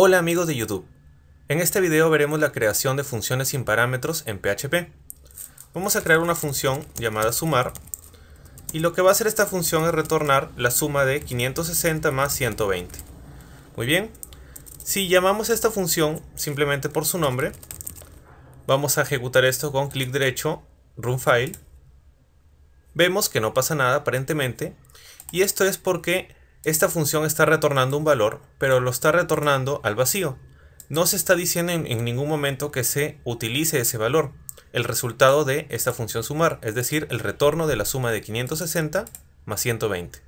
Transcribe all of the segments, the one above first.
Hola amigos de YouTube. En este video veremos la creación de funciones sin parámetros en PHP. Vamos a crear una función llamada sumar y lo que va a hacer esta función es retornar la suma de 560 más 120. Muy bien, si llamamos esta función simplemente por su nombre, vamos a ejecutar esto con clic derecho, Run File. Vemos que no pasa nada aparentemente y esto es porque esta función está retornando un valor, pero lo está retornando al vacío. No se está diciendo en, ningún momento que se utilice ese valor, el resultado de esta función sumar, es decir, el retorno de la suma de 560 más 120.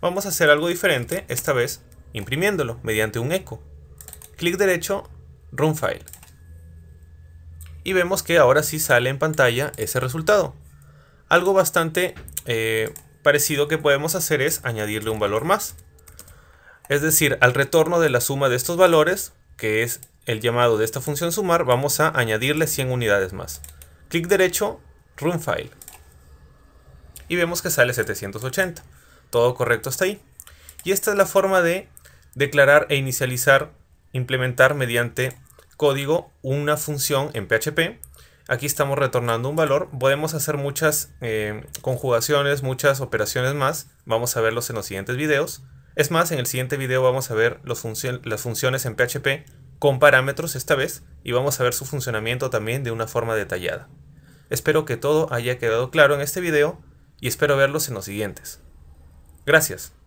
Vamos a hacer algo diferente, esta vez imprimiéndolo mediante un eco. Clic derecho, Run File. Y vemos que ahora sí sale en pantalla ese resultado. Algo bastante eh, parecido que podemos hacer es añadirle un valor más. Es decir, al retorno de la suma de estos valores, que es el llamado de esta función sumar, vamos a añadirle 100 unidades más. Clic derecho, Run File. Y vemos que sale 780. Todo correcto hasta ahí. Y esta es la forma de declarar e inicializar, implementar mediante código una función en PHP Aquí estamos retornando un valor. Podemos hacer muchas eh, conjugaciones, muchas operaciones más. Vamos a verlos en los siguientes videos. Es más, en el siguiente video vamos a ver las funciones en PHP con parámetros esta vez y vamos a ver su funcionamiento también de una forma detallada. Espero que todo haya quedado claro en este video y espero verlos en los siguientes. Gracias.